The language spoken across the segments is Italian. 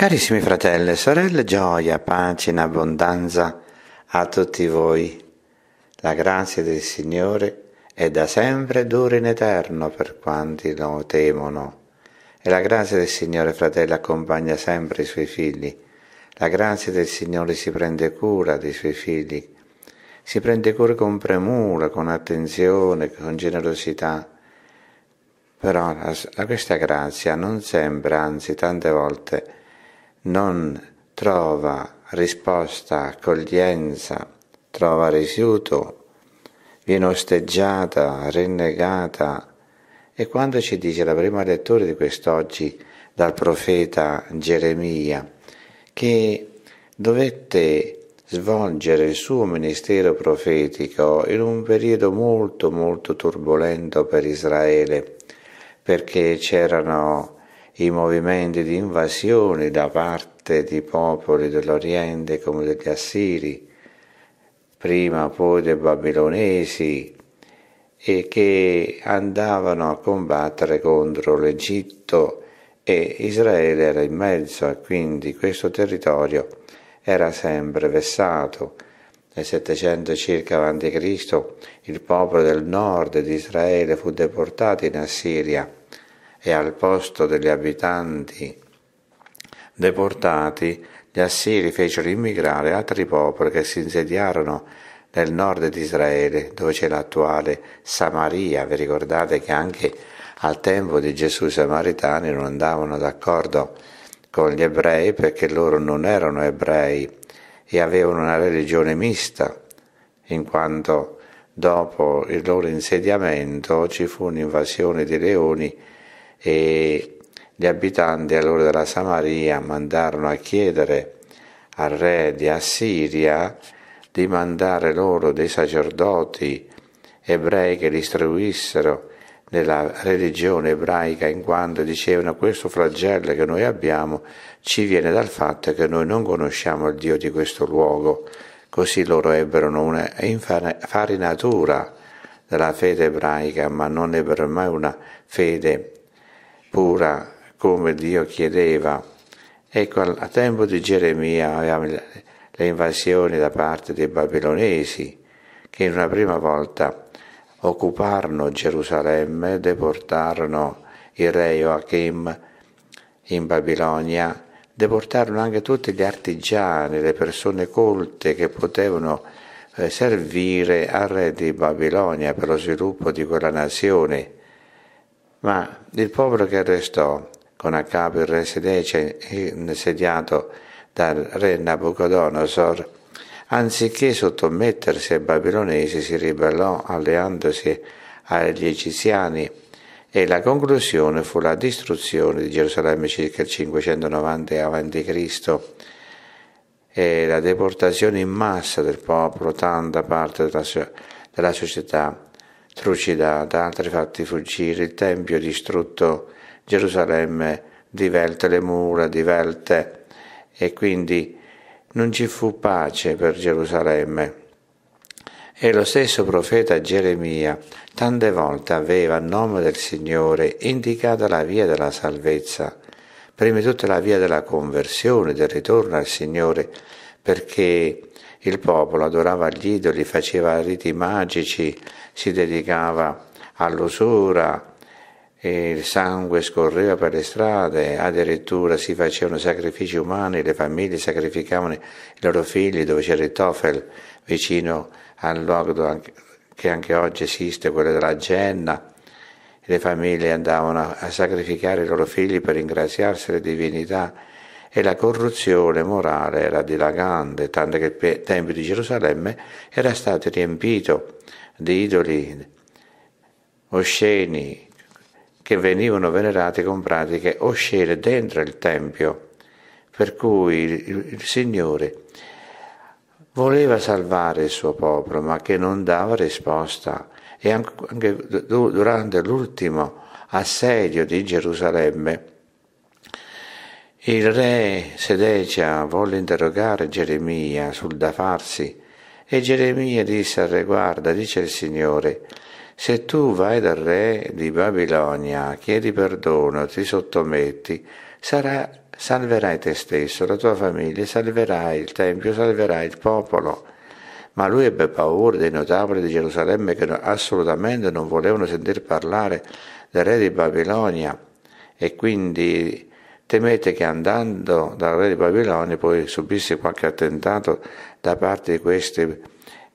Carissimi fratelli e sorelle, gioia, pace in abbondanza a tutti voi. La grazia del Signore è da sempre dura in eterno per quanti lo temono. E la grazia del Signore, fratello, accompagna sempre i suoi figli. La grazia del Signore si prende cura dei suoi figli. Si prende cura con premura, con attenzione, con generosità. Però questa grazia non sembra, anzi tante volte, non trova risposta, accoglienza, trova rifiuto, viene osteggiata, rinnegata. E quando ci dice la prima lettura di quest'oggi dal profeta Geremia, che dovette svolgere il suo ministero profetico in un periodo molto molto turbolento per Israele, perché c'erano i movimenti di invasione da parte di popoli dell'Oriente come degli Assiri, prima poi dei Babilonesi, e che andavano a combattere contro l'Egitto e Israele era in mezzo e quindi questo territorio era sempre vessato. Nel 700 circa a.C. il popolo del nord di Israele fu deportato in Assiria e al posto degli abitanti deportati, gli Assiri fecero immigrare altri popoli che si insediarono nel nord di Israele, dove c'è l'attuale Samaria. Vi ricordate che anche al tempo di Gesù i samaritani non andavano d'accordo con gli ebrei perché loro non erano ebrei e avevano una religione mista, in quanto dopo il loro insediamento ci fu un'invasione di leoni e gli abitanti allora della Samaria mandarono a chiedere al re di Assiria di mandare loro dei sacerdoti ebrei che li istruissero nella religione ebraica in quanto dicevano questo flagello che noi abbiamo ci viene dal fatto che noi non conosciamo il Dio di questo luogo così loro ebbero una farinatura della fede ebraica ma non ebbero mai una fede pura come Dio chiedeva. Ecco, a tempo di Geremia avevamo le invasioni da parte dei babilonesi, che in una prima volta occuparono Gerusalemme, deportarono il re Joachim in Babilonia, deportarono anche tutti gli artigiani, le persone colte che potevano eh, servire al re di Babilonia per lo sviluppo di quella nazione ma il popolo che arrestò con a capo il re Sedece insediato dal re Nabucodonosor, anziché sottomettersi ai babilonesi, si ribellò alleandosi agli egiziani e la conclusione fu la distruzione di Gerusalemme circa il 590 a.C. e la deportazione in massa del popolo, tanta parte della, della società trucidata, altri fatti fuggire, il Tempio distrutto, Gerusalemme divelte, le mura divelte e quindi non ci fu pace per Gerusalemme. E lo stesso profeta Geremia tante volte aveva a nome del Signore indicato la via della salvezza, prima di tutto la via della conversione, del ritorno al Signore, perché il popolo adorava gli idoli, faceva riti magici, si dedicava all'usura, il sangue scorreva per le strade, addirittura si facevano sacrifici umani, le famiglie sacrificavano i loro figli dove c'era il Tofel, vicino al luogo che anche oggi esiste, quello della Genna. Le famiglie andavano a sacrificare i loro figli per ringraziarsi le divinità e la corruzione morale era dilagante, tanto che il Tempio di Gerusalemme era stato riempito di idoli osceni che venivano venerati con pratiche oscene dentro il Tempio, per cui il Signore voleva salvare il suo popolo, ma che non dava risposta. E anche durante l'ultimo assedio di Gerusalemme, il re Sedecia volle interrogare Geremia sul da farsi e Geremia disse al re guarda, dice il Signore, se tu vai dal re di Babilonia, chiedi perdono, ti sottometti, sarà, salverai te stesso, la tua famiglia, salverai il Tempio, salverai il popolo. Ma lui ebbe paura dei notabili di Gerusalemme che assolutamente non volevano sentir parlare del re di Babilonia e quindi temete che andando dal re di Babilonia poi subisse qualche attentato da parte di questi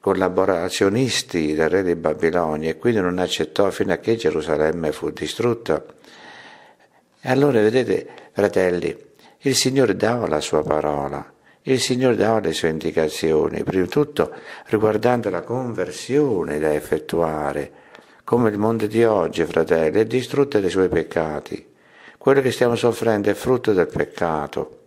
collaborazionisti del re di Babilonia e quindi non accettò fino a che Gerusalemme fu distrutta. E allora vedete, fratelli, il Signore dava la sua parola, il Signore dava le sue indicazioni, prima di tutto riguardando la conversione da effettuare, come il mondo di oggi, fratelli, è distrutto dai suoi peccati. Quello che stiamo soffrendo è frutto del peccato.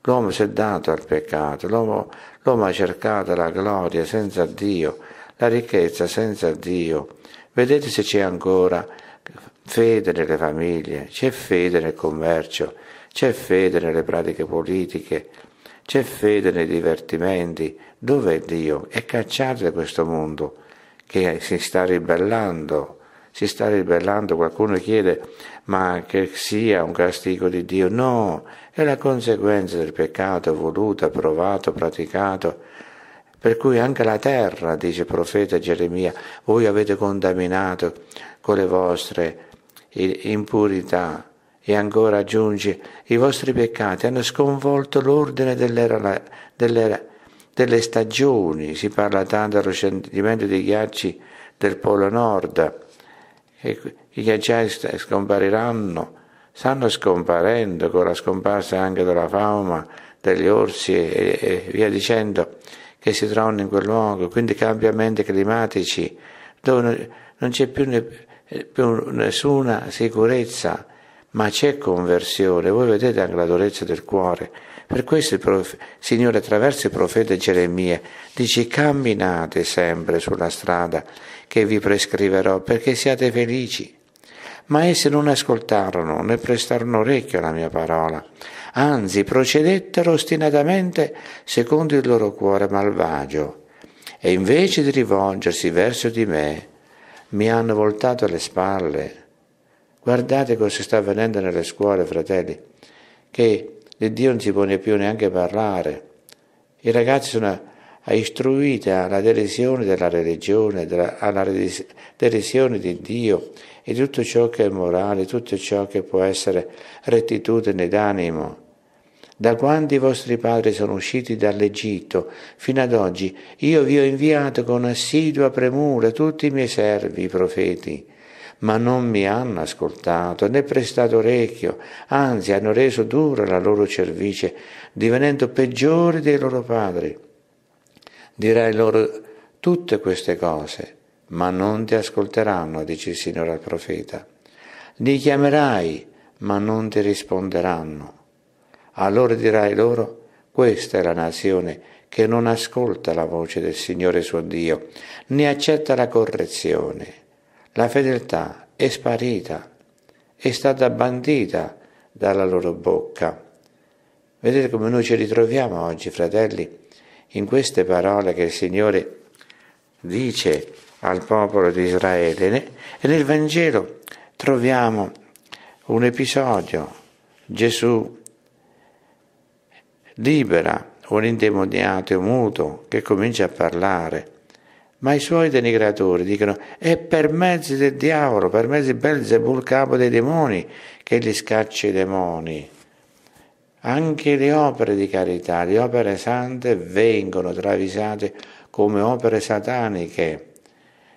L'uomo si è dato al peccato, l'uomo, l'uomo ha cercato la gloria senza Dio, la ricchezza senza Dio. Vedete se c'è ancora fede nelle famiglie, c'è fede nel commercio, c'è fede nelle pratiche politiche, c'è fede nei divertimenti. Dov'è Dio? È cacciato da questo mondo che si sta ribellando si sta ribellando, qualcuno chiede ma che sia un castigo di Dio? No, è la conseguenza del peccato voluto, provato, praticato. Per cui anche la terra, dice il profeta Geremia, voi avete contaminato con le vostre impurità. E ancora aggiunge, i vostri peccati hanno sconvolto l'ordine dell'era, dell'era, delle stagioni. Si parla tanto dello scendimento dei ghiacci del Polo Nord e i ghiacciai scompariranno, stanno scomparendo con la scomparsa anche della fauna, degli orsi e, e via dicendo, che si trovano in quel luogo, quindi cambiamenti climatici, dove non c'è più, ne, più nessuna sicurezza, ma c'è conversione, voi vedete anche la durezza del cuore, per questo il prof... Signore attraverso il profeta Geremia dice camminate sempre sulla strada che vi prescriverò perché siate felici. Ma essi non ascoltarono né prestarono orecchio alla mia parola, anzi procedettero ostinatamente secondo il loro cuore malvagio e invece di rivolgersi verso di me mi hanno voltato le spalle. Guardate cosa sta avvenendo nelle scuole, fratelli, che di Dio non si può più neanche parlare. I ragazzi sono istruiti alla derisione della religione, della, alla derisione di Dio e di tutto ciò che è morale, tutto ciò che può essere rettitudine d'animo. Da quando i vostri padri sono usciti dall'Egitto fino ad oggi, io vi ho inviato con assidua premura tutti i miei servi, i profeti, ma non mi hanno ascoltato né prestato orecchio, anzi hanno reso dura la loro cervice, divenendo peggiori dei loro padri. Dirai loro tutte queste cose, ma non ti ascolteranno, dice il Signore al profeta. Li chiamerai, ma non ti risponderanno. Allora dirai loro, questa è la nazione che non ascolta la voce del Signore suo Dio, né accetta la correzione. La fedeltà è sparita, è stata bandita dalla loro bocca. Vedete come noi ci ritroviamo oggi, fratelli, in queste parole che il Signore dice al popolo di Israele. E nel Vangelo troviamo un episodio. Gesù libera un indemoniato muto che comincia a parlare ma i suoi denigratori dicono è per mezzo del diavolo, per mezzo di Belzebul, capo dei demoni, che gli scaccia i demoni. Anche le opere di carità, le opere sante vengono travisate come opere sataniche,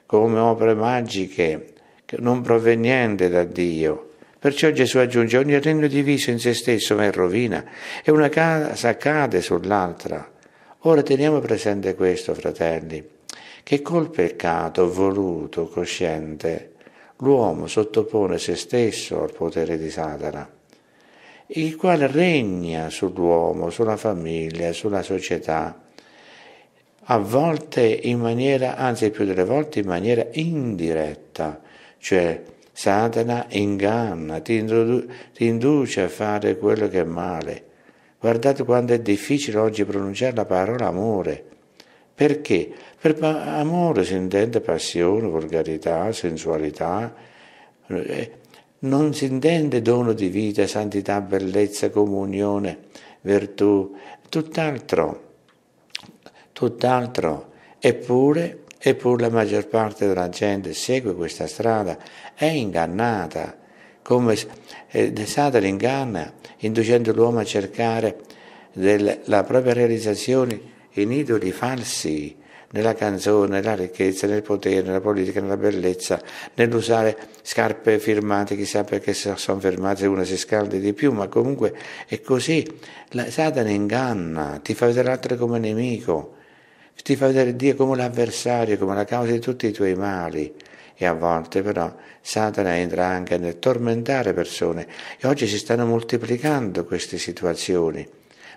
come opere magiche, non provenienti da Dio. Perciò Gesù aggiunge ogni regno diviso in se stesso va in rovina e una casa cade sull'altra. Ora teniamo presente questo, fratelli che col peccato voluto, cosciente, l'uomo sottopone se stesso al potere di Satana, il quale regna sull'uomo, sulla famiglia, sulla società, a volte in maniera, anzi più delle volte in maniera indiretta, cioè Satana inganna, ti, introdu- ti induce a fare quello che è male. Guardate quanto è difficile oggi pronunciare la parola amore perché? Per amore si intende passione, volgarità, sensualità, eh, non si intende dono di vita, santità, bellezza, comunione, virtù, tutt'altro, tutt'altro. Eppure, eppure la maggior parte della gente segue questa strada, è ingannata, come eh, Satana inganna, inducendo l'uomo a cercare del, la propria realizzazione in idoli falsi, nella canzone, nella ricchezza, nel potere, nella politica, nella bellezza, nell'usare scarpe firmate, chissà perché se sono firmate una si scalda di più, ma comunque è così. La, Satana inganna, ti fa vedere l'altro come nemico, ti fa vedere Dio come l'avversario, come la causa di tutti i tuoi mali. E a volte però Satana entra anche nel tormentare persone e oggi si stanno moltiplicando queste situazioni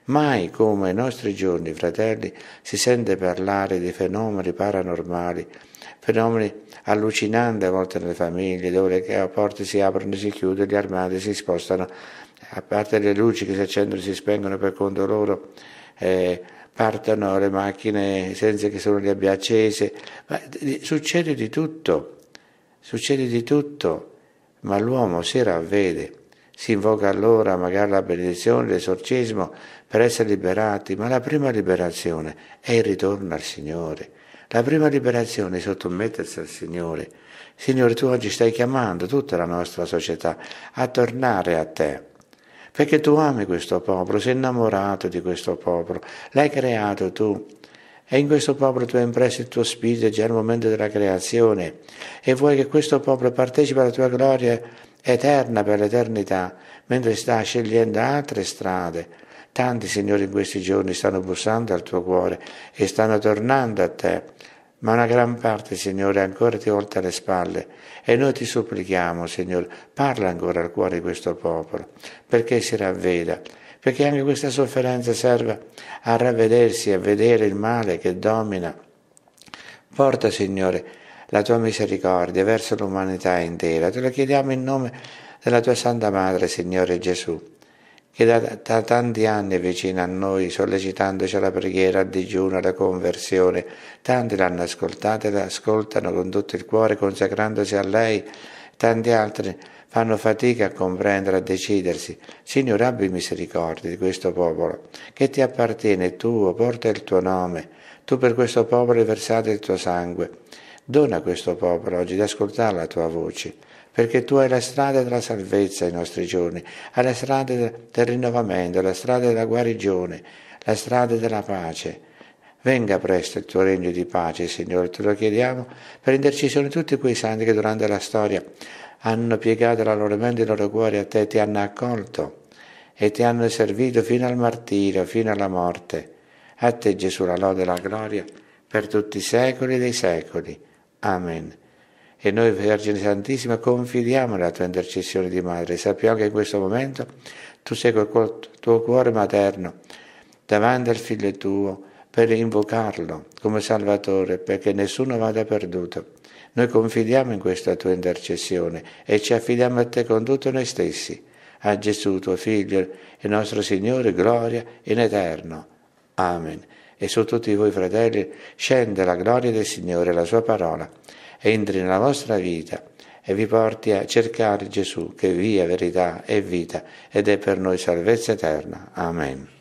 Mai come ai nostri giorni, fratelli, si sente parlare di fenomeni paranormali, fenomeni allucinanti a volte nelle famiglie, dove le porte si aprono, e si chiudono, gli armadi si spostano, a parte le luci che si accendono e si spengono per conto loro. Eh, partono le macchine senza che solo le abbia accese, ma succede di tutto, succede di tutto, ma l'uomo si ravvede. Si invoca allora magari la benedizione, l'esorcismo per essere liberati, ma la prima liberazione è il ritorno al Signore. La prima liberazione è sottomettersi al Signore. Signore, tu oggi stai chiamando tutta la nostra società a tornare a te perché tu ami questo popolo, sei innamorato di questo popolo, l'hai creato tu. E in questo popolo tu hai impresso il tuo spirito già al momento della creazione e vuoi che questo popolo partecipi alla tua gloria eterna per l'eternità, mentre sta scegliendo altre strade. Tanti signori in questi giorni stanno bussando al tuo cuore e stanno tornando a te, ma una gran parte, Signore, ancora ti volta le spalle e noi ti supplichiamo, Signore, parla ancora al cuore di questo popolo, perché si ravveda, perché anche questa sofferenza serva a ravvedersi, a vedere il male che domina. Porta, Signore, la tua misericordia verso l'umanità intera. Te la chiediamo in nome della tua Santa Madre, Signore Gesù, che da, da tanti anni è vicina a noi, sollecitandoci alla preghiera, al digiuno, alla conversione. Tanti l'hanno ascoltata e l'ascoltano con tutto il cuore, consacrandosi a lei. Tanti altri fanno fatica a comprendere, a decidersi. Signore, abbi misericordia di questo popolo, che ti appartiene, tuo, porta il tuo nome. Tu per questo popolo hai versato il tuo sangue Dona a questo popolo oggi di ascoltare la tua voce, perché tu hai la strada della salvezza ai nostri giorni, hai la strada del rinnovamento, la strada della guarigione, la strada della pace. Venga presto il tuo regno di pace, Signore, te lo chiediamo, per intercisione tutti quei santi che durante la storia hanno piegato la loro mente e i loro cuori a te, ti hanno accolto e ti hanno servito fino al martirio, fino alla morte. A te Gesù la lode e la gloria per tutti i secoli dei secoli. Amen. E noi, Vergine Santissima, confidiamo nella tua intercessione di Madre. Sappiamo che in questo momento tu sei col tuo cuore materno davanti al Figlio tuo per invocarlo come Salvatore, perché nessuno vada perduto. Noi confidiamo in questa tua intercessione e ci affidiamo a te con tutto noi stessi. A Gesù, tuo Figlio e nostro Signore, gloria in eterno. Amen e su tutti voi fratelli scende la gloria del Signore, la sua parola, entri nella vostra vita e vi porti a cercare Gesù che è via, verità e vita ed è per noi salvezza eterna. Amen.